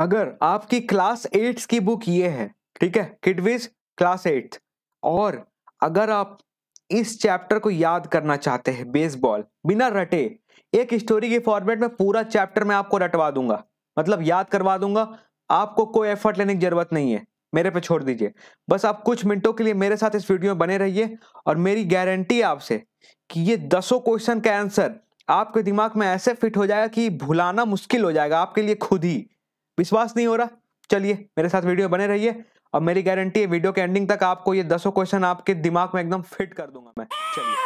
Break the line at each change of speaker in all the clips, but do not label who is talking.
अगर आपकी क्लास एट्स की बुक ये है ठीक है किडविज क्लास एट और अगर आप इस चैप्टर को याद करना चाहते हैं बेसबॉल बिना रटे एक स्टोरी के फॉर्मेट में पूरा चैप्टर मैं आपको रटवा दूंगा मतलब याद करवा दूंगा आपको कोई एफर्ट लेने की जरूरत नहीं है मेरे पे छोड़ दीजिए बस आप कुछ मिनटों के लिए मेरे साथ इस वीडियो में बने रहिए और मेरी गारंटी आपसे कि ये दसों क्वेश्चन का आंसर आपके दिमाग में ऐसे फिट हो जाएगा कि भुलाना मुश्किल हो जाएगा आपके लिए खुद ही विश्वास नहीं हो रहा चलिए मेरे साथ वीडियो बने रहिए और मेरी गारंटी है वीडियो के एंडिंग तक आपको ये दसों क्वेश्चन आपके दिमाग में एकदम फिट कर दूंगा मैं चलिए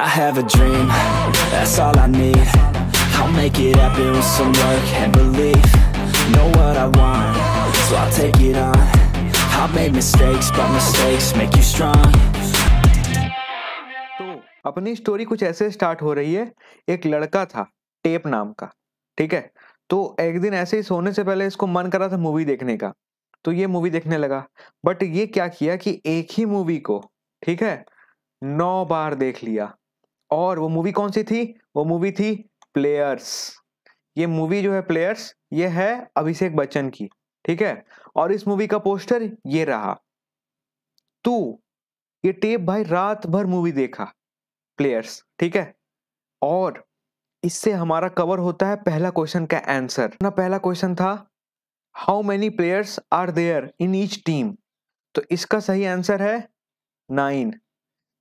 I have a dream, that's all I need I'll make it happen with some work and belief Know what I want, so I'll take it on I've made mistakes, but mistakes make you strong तो अपनी story कुछ ऐसे start हो रही है एक लड़का था टेप नाम का ठीक है तो एक दिन ऐसे ही सोने से पहले इसको मन करा था मूवी देखने का तो ये मूवी देखने लगा बट ये क्या किया कि एक ही मूवी को ठीक है नौ बार देख लिया और वो मूवी कौन सी थी वो मूवी थी प्लेयर्स ये मूवी जो है प्लेयर्स ये है अभिषेक बच्चन की ठीक है और इस मूवी का पोस्टर ये रहा तू ये टेप भाई रात भर मूवी देखा प्लेयर्स ठीक है और इससे हमारा कवर होता है पहला क्वेश्चन का आंसर ना पहला क्वेश्चन था how many players are there in each team तो इसका सही आंसर है nine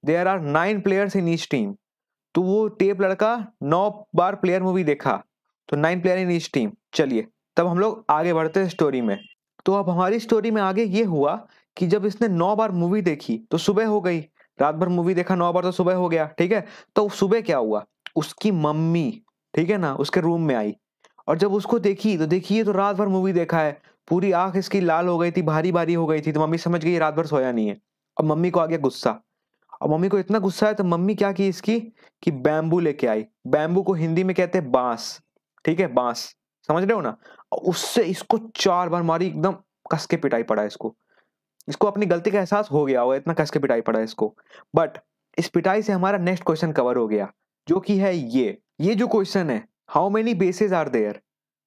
there are nine players in each team तो वो टेप लड़का नौ बार प्लेयर मूवी देखा तो nine player in each team चलिए तब हम लोग आगे बढ़ते हैं स्टोरी में तो अब हमारी स्टोरी में आगे ये हुआ कि जब इसने नौ बार मूवी देखी तो सुबह हो गई रात भर मूवी देखा नौ बार तो सुबह हो गया ठीक है तो सुबह क्या हुआ उसकी मम्मी ठीक है ना उसके रूम में आई और जब उसको देखी तो देखिए तो रात भर मूवी देखा है पूरी आंख इसकी लाल हो गई थी भारी भारी हो गई थी तो मम्मी समझ गई रात भर सोया नहीं है अब मम्मी को आ गया गुस्सा और मम्मी को इतना गुस्सा है तो मम्मी क्या की इसकी कि बैम्बू लेके आई बैम्बू को हिंदी में कहते हैं बांस ठीक है बांस समझ रहे हो ना उससे इसको चार बार मारी एकदम कसके पिटाई पड़ा इसको इसको अपनी गलती का एहसास हो गया होगा इतना कसके पिटाई पड़ा इसको बट इस पिटाई से हमारा नेक्स्ट क्वेश्चन कवर हो गया जो कि है ये ये जो क्वेश्चन है how many bases are there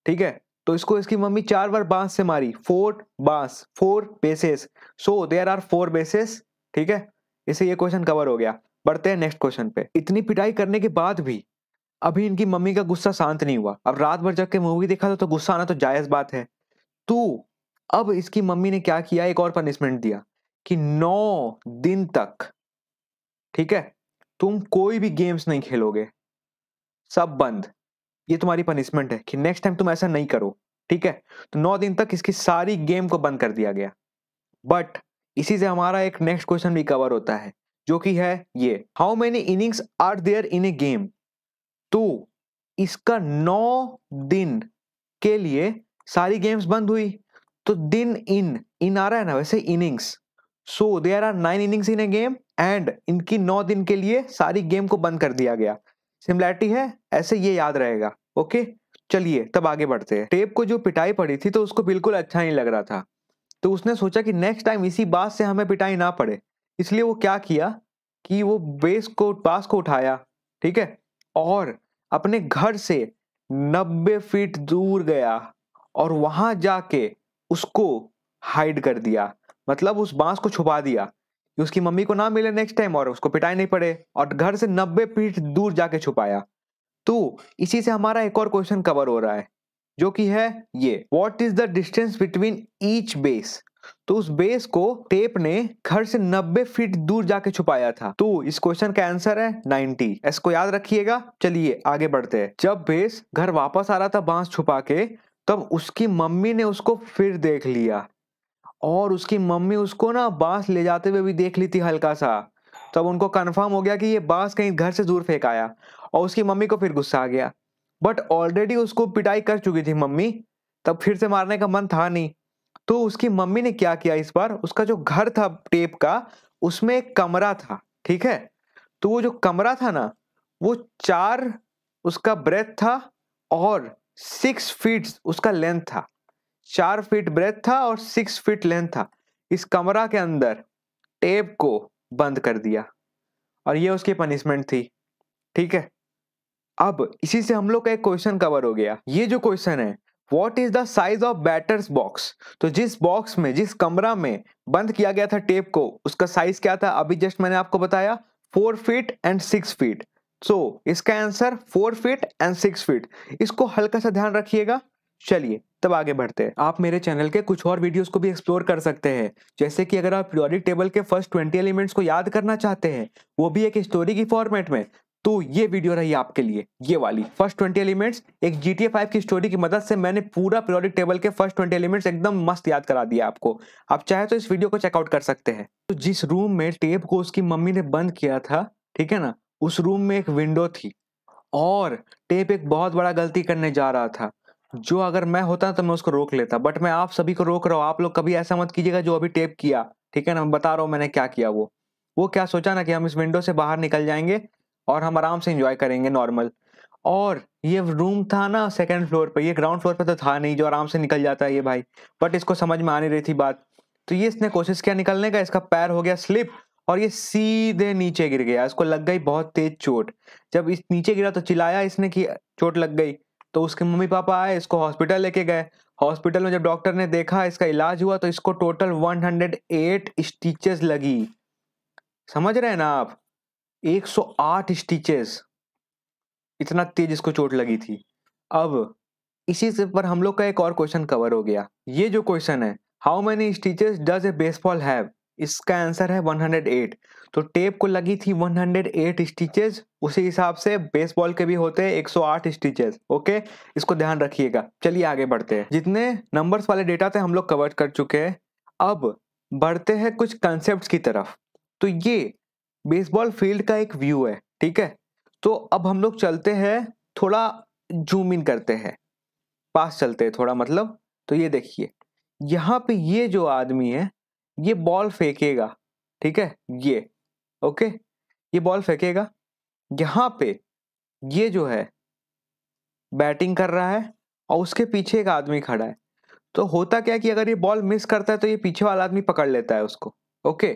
ठीक है तो इसको इसकी मम्मी चार बार बांस से मारी फोर बांस four bases so there are four bases ठीक है इसे ये क्वेश्चन कवर हो गया बढ़ते हैं नेक्स्ट क्वेश्चन पे इतनी पिटाई करने के बाद भी अभी इनकी मम्मी का गुस्सा शांत नहीं हुआ अब रात भर जग के मूवी देखा था तो गुस्सा आना तो जायज बात है तो अब इसकी मम्मी ने क्या किया एक और पनिशमेंट दिया कि नौ दिन तक ठीक है तुम कोई भी गेम्स नहीं खेलोगे सब बंद ये तुम्हारी पनिशमेंट है कि नेक्स्ट टाइम तुम ऐसा नहीं करो ठीक है तो नौ दिन तक इसकी सारी गेम को बंद कर दिया गया बट इसी से हमारा एक नेक्स्ट क्वेश्चन भी कवर होता है जो कि है ये how many innings are there in a game तो इसका नौ दिन के लिए सारी गेम्स बंद हुई तो दिन इन इन आ रहा है ना वैसे innings so they are nine innings in a game and इनकी नौ दिन के लिए सारी गेम को बंद कर दिया गया सिमिलैरिटी है ऐसे ये याद रहेगा ओके चलिए तब आगे बढ़ते हैं टेप को जो पिटाई पड़ी थी तो उसको बिल्कुल अच्छा नहीं लग रहा था तो उसने सोचा कि नेक्स्ट टाइम इसी बात से हमें पिटाई ना पड़े इसलिए वो क्या किया कि वो बेस को बास को उठाया ठीक है और अपने घर से नब्बे फीट दूर गया और वहां जाके उसको हाइड कर दिया मतलब उस बांस को छुपा दिया कि उसकी मम्मी को ना मिले नेक्स्ट टाइम और उसको पिटाई नहीं पड़े और घर से नब्बे फीट दूर जाके छुपाया तो इसी से हमारा एक और क्वेश्चन कवर हो रहा है जो कि है ये what is the distance between each base तो उस बेस को टेप ने घर से 90 फीट दूर जाके छुपाया था तो इस क्वेश्चन का आंसर है 90 इसको याद रखिएगा चलिए आगे बढ़ते हैं जब बेस घर वापस आ रहा था बांस छुपा के तब उसकी मम्मी ने उसको फिर देख लिया और उसकी मम्मी उसको ना बांस ले जाते हुए भी देख ली थी हल्का सा तब उनको कन्फर्म हो गया कि ये बांस कहीं घर से दूर फेंक आया और उसकी मम्मी को फिर गुस्सा आ गया बट ऑलरेडी उसको पिटाई कर चुकी थी मम्मी तब फिर से मारने का मन था नहीं तो उसकी मम्मी ने क्या किया इस बार उसका जो घर था टेप का उसमें एक कमरा था ठीक है तो वो जो कमरा था ना वो चार उसका ब्रेथ था और सिक्स फीट उसका लेंथ था चार फीट ब्रेथ था और सिक्स फीट लेंथ था इस कमरा के अंदर टेप को बंद कर दिया और ये उसकी पनिशमेंट थी ठीक है अब इसी से हम लोग का एक क्वेश्चन कवर हो गया ये जो क्वेश्चन है what is the size of batters box तो जिस बॉक्स में जिस कमरा में बंद किया गया था टेप को उसका साइज क्या था अभी जस्ट मैंने आपको बताया four feet and six feet so इसका answer four feet and six feet इसको हल्का सा ध्यान रखिएगा चलिए तब आगे बढ़ते हैं आप मेरे चैनल के कुछ और वीडियोस को भी एक्सप्लोर कर सकते हैं जैसे कि अगर आप पीरियोडिक टेबल के फर्स्ट ट्वेंटी एलिमेंट्स को याद करना चाहते हैं वो भी एक स्टोरी की फॉर्मेट में तो ये वीडियो रही आपके लिए ये वाली फर्स्ट ट्वेंटी एलिमेंट्स एक जी टी फाइव की स्टोरी की मदद से मैंने पूरा पीरियोडिक टेबल के फर्स्ट ट्वेंटी एलिमेंट्स एकदम मस्त याद करा दिया आपको आप चाहे तो इस वीडियो को चेकआउट कर सकते हैं तो जिस रूम में टेप को उसकी मम्मी ने बंद किया था ठीक है ना उस रूम में एक विंडो थी और टेप एक बहुत बड़ा गलती करने जा रहा था जो अगर मैं होता ना तो मैं उसको रोक लेता बट मैं आप सभी को रोक रहा हूँ आप लोग कभी ऐसा मत कीजिएगा जो अभी टेप किया ठीक है ना बता रहा हूँ मैंने क्या किया वो वो क्या सोचा ना कि हम इस विंडो से बाहर निकल जाएंगे और हम आराम से इंजॉय करेंगे नॉर्मल और ये रूम था ना सेकेंड फ्लोर पर ये ग्राउंड फ्लोर पर तो था नहीं जो आराम से निकल जाता है ये भाई बट इसको समझ में आ नहीं रही थी बात तो ये इसने कोशिश किया निकलने का इसका पैर हो गया स्लिप और ये सीधे नीचे गिर गया इसको लग गई बहुत तेज चोट जब इस नीचे गिरा तो चिल्लाया इसने कि चोट लग गई तो उसके मम्मी पापा आए इसको हॉस्पिटल लेके गए हॉस्पिटल में जब डॉक्टर ने देखा इसका इलाज हुआ तो इसको टोटल 108 स्टिचेस लगी समझ रहे हैं ना आप 108 स्टिचेस इतना तेज इसको चोट लगी थी अब इसी से पर हम लोग का एक और क्वेश्चन कवर हो गया ये जो क्वेश्चन है how many stitches does a baseball have इसका आंसर है 108 तो टेप को लगी थी 108 स्टिचेस उसी हिसाब से बेसबॉल के भी होते हैं 108 स्टिचेस ओके इसको ध्यान रखिएगा चलिए आगे बढ़ते हैं जितने नंबर्स वाले डेटा थे हम लोग कवर कर चुके हैं अब बढ़ते हैं कुछ कंसेप्ट की तरफ तो ये बेसबॉल फील्ड का एक व्यू है ठीक है तो अब हम लोग चलते हैं थोड़ा जूम इन करते हैं पास चलते हैं थोड़ा मतलब तो ये देखिए यहाँ पे ये जो आदमी है ये बॉल फेंकेगा ठीक है ये ओके ये बॉल फेंकेगा यहाँ पे ये जो है बैटिंग कर रहा है और उसके पीछे एक आदमी खड़ा है तो होता क्या कि अगर ये बॉल मिस करता है तो ये पीछे वाला आदमी पकड़ लेता है उसको ओके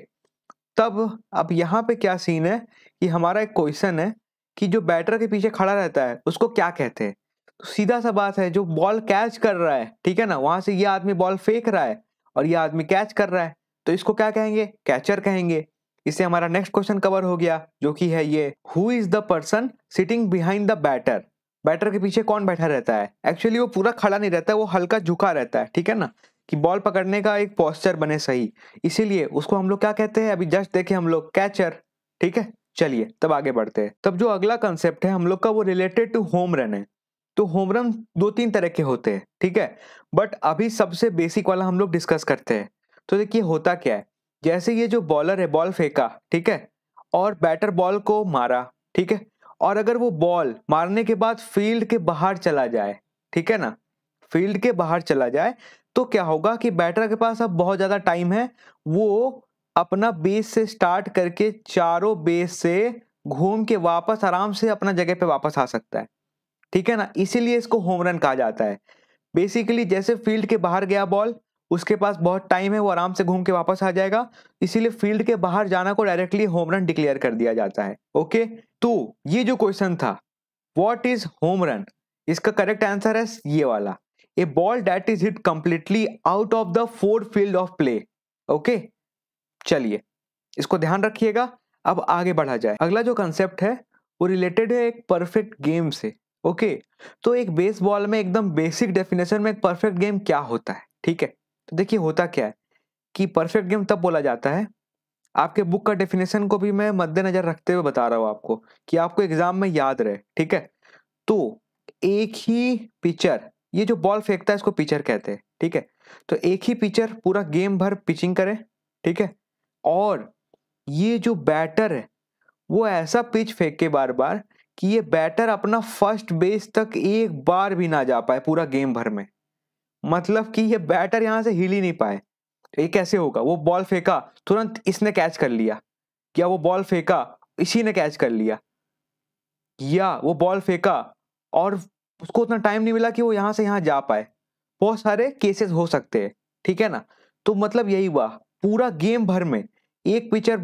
तब अब यहाँ पे क्या सीन है कि हमारा एक क्वेश्चन है कि जो बैटर के पीछे खड़ा रहता है उसको क्या कहते हैं तो सीधा सा बात है जो बॉल कैच कर रहा है ठीक है ना वहां से ये आदमी बॉल फेंक रहा है और ये आदमी कैच कर रहा है तो इसको क्या कहेंगे कैचर कहेंगे इससे हमारा नेक्स्ट क्वेश्चन कवर हो गया जो कि है ये who is the person sitting behind the batter batter के पीछे कौन बैठा रहता है एक्चुअली वो पूरा खड़ा नहीं रहता है वो हल्का झुका रहता है ठीक है ना कि बॉल पकड़ने का एक पॉस्चर बने सही इसीलिए उसको हम लोग क्या कहते हैं अभी जस्ट देखे हम लोग कैचर ठीक है चलिए तब आगे बढ़ते हैं तब जो अगला कंसेप्ट है हम लोग का वो रिलेटेड टू होम रन है तो होम रन दो तीन तरह के होते हैं ठीक है बट अभी सबसे बेसिक वाला हम लोग डिस्कस करते हैं तो देखिए होता क्या है जैसे ये जो बॉलर है बॉल फेंका ठीक है और बैटर बॉल को मारा ठीक है और अगर वो बॉल मारने के बाद फील्ड के बाहर चला जाए ठीक है ना फील्ड के बाहर चला जाए तो क्या होगा कि बैटर के पास अब बहुत ज़्यादा टाइम है वो अपना बेस से स्टार्ट करके चारों बेस से घूम के वापस आराम से अपना जगह पे वापस आ सकता है ठीक है ना इसीलिए इसको होम रन कहा जाता है बेसिकली जैसे फील्ड के बाहर गया बॉल उसके पास बहुत टाइम है वो आराम से घूम के वापस आ जाएगा इसीलिए फील्ड के बाहर जाना को डायरेक्टली होम रन डिक्लेयर कर दिया जाता है ओके तो ये जो क्वेश्चन था वॉट इज होम रन इसका करेक्ट आंसर है ये वाला a ball that is hit completely out of the four field of play okay चलिए इसको ध्यान रखिएगा अब आगे बढ़ा जाए अगला जो कंसेप्ट है वो रिलेटेड है एक परफेक्ट गेम से ओके okay, तो एक बेसबॉल में एकदम बेसिक डेफिनेशन में एक परफेक्ट गेम क्या होता है ठीक है तो देखिए होता क्या है कि परफेक्ट गेम तब बोला जाता है आपके बुक का डेफिनेशन को भी मैं मद्देनजर रखते हुए बता रहा हूँ आपको कि आपको एग्जाम में याद रहे ठीक है तो एक ही पिचर ये जो बॉल फेंकता है इसको पिचर कहते हैं ठीक है तो एक ही पिचर पूरा गेम भर पिचिंग करे ठीक है और ये जो बैटर है वो ऐसा पिच फेंक के बार बार कि ये बैटर अपना फर्स्ट बेस तक एक बार भी ना जा पाए पूरा गेम भर में मतलब कि ये बैटर यहाँ से हिल ही नहीं पाए ये कैसे होगा वो बॉल फेंका तुरंत इसने कैच कर लिया या वो बॉल फेंका इसी ने कैच कर लिया या वो बॉल फेंका और उसको उतना टाइम नहीं मिला कि वो यहाँ से यहाँ जा पाए बहुत सारे केसेस हो सकते हैं ठीक है ना तो मतलब यही हुआ पूरा गेम भर में एक पिचर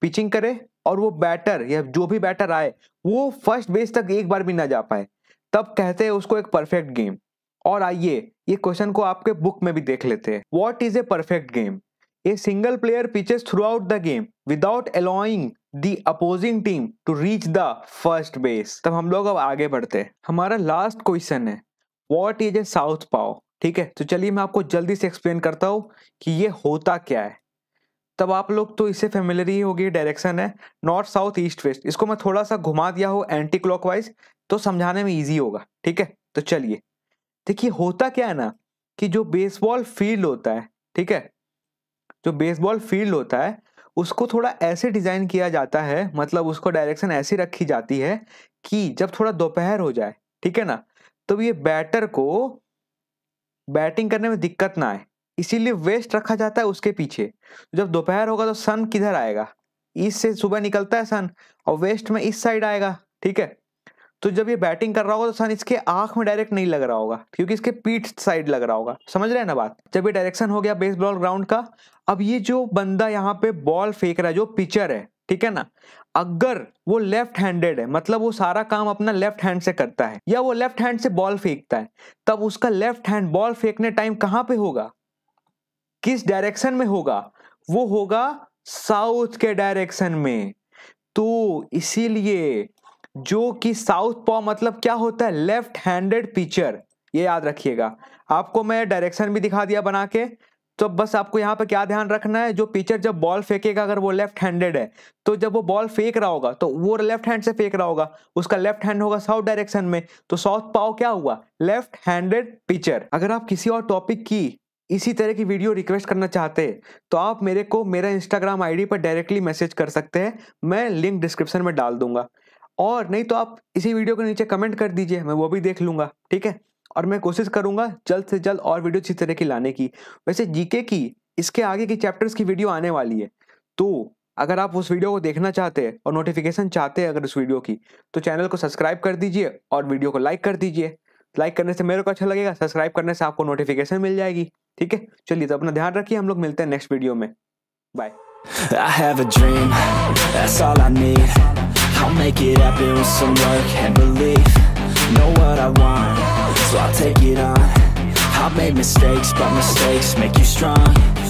पिचिंग करे और वो बैटर या जो भी बैटर आए वो फर्स्ट बेस तक एक बार भी ना जा पाए तब कहते हैं उसको एक परफेक्ट गेम और आइए ये क्वेश्चन को आपके बुक में भी देख लेते हैं what is a perfect game a single player pitches throughout the game without allowing the opposing team to reach the first base तब हम लोग अब आगे बढ़ते हैं हमारा लास्ट क्वेश्चन है what is a southpaw ठीक है तो चलिए मैं आपको जल्दी से एक्सप्लेन करता हूँ कि ये होता क्या है तब आप लोग तो इससे फेमिलरी ही होगी डायरेक्शन है नॉर्थ साउथ ईस्ट वेस्ट इसको मैं थोड़ा सा घुमा दिया हूँ एंटी क्लॉकवाइज तो समझाने में ईजी होगा ठीक है तो चलिए देखिए होता क्या है ना कि जो बेसबॉल फील्ड होता है ठीक है जो बेसबॉल फील्ड होता है उसको थोड़ा ऐसे डिज़ाइन किया जाता है मतलब उसको डायरेक्शन ऐसी रखी जाती है कि जब थोड़ा दोपहर हो जाए ठीक है ना तो ये बैटर को बैटिंग करने में दिक्कत ना आए इसीलिए वेस्ट रखा जाता है उसके पीछे जब दोपहर होगा तो सन किधर आएगा इससे से सुबह निकलता है सन और वेस्ट में इस साइड आएगा ठीक है तो जब ये बैटिंग कर रहा होगा तो सन इसके आंख में डायरेक्ट नहीं लग रहा होगा क्योंकि इसके पीठ साइड लग रहा होगा समझ रहे हैं ना बात जब ये डायरेक्शन हो गया बेस बॉल ग्राउंड का अब ये जो बंदा यहाँ पे बॉल फेंक रहा है जो पिचर है ठीक है ना अगर वो लेफ्ट हैंडेड है मतलब वो सारा काम अपना लेफ्ट हैंड से करता है या वो लेफ्ट हैंड से बॉल फेंकता है तब उसका लेफ्ट हैंड बॉल फेंकने टाइम कहाँ पे होगा किस डायरेक्शन में होगा वो होगा साउथ के डायरेक्शन में तो इसीलिए जो कि साउथ पॉ मतलब क्या होता है लेफ्ट हैंडेड पिचर ये याद रखिएगा आपको मैं डायरेक्शन भी दिखा दिया बना के तो बस आपको यहाँ पर क्या ध्यान रखना है जो पिचर जब बॉल फेंकेगा अगर वो लेफ्ट हैंडेड है तो जब वो बॉल फेंक रहा होगा तो वो लेफ्ट हैंड से फेंक रहा होगा उसका लेफ्ट हैंड होगा साउथ डायरेक्शन में तो साउथ पाओ क्या हुआ लेफ्ट हैंडेड पिचर अगर आप किसी और टॉपिक की इसी तरह की वीडियो रिक्वेस्ट करना चाहते हैं तो आप मेरे को मेरा इंस्टाग्राम आईडी पर डायरेक्टली मैसेज कर सकते हैं मैं लिंक डिस्क्रिप्शन में डाल दूंगा और नहीं तो आप इसी वीडियो के नीचे कमेंट कर दीजिए मैं वो भी देख लूँगा ठीक है और मैं कोशिश करूँगा जल्द से जल्द और वीडियो इसी तरह की लाने की वैसे जीके की इसके आगे की चैप्टर्स की वीडियो आने वाली है तो अगर आप उस वीडियो को देखना चाहते हैं और नोटिफिकेशन चाहते हैं अगर उस वीडियो की तो चैनल को सब्सक्राइब कर दीजिए और वीडियो को लाइक कर दीजिए लाइक करने से मेरे को अच्छा लगेगा सब्सक्राइब करने से आपको नोटिफिकेशन मिल जाएगी ठीक है चलिए तो अपना ध्यान रखिए हम लोग मिलते हैं नेक्स्ट वीडियो में bye I have a dream, that's all I need I'll make it happen with some work and belief Know what I want, so I'll take it on I've made mistakes, but mistakes make you strong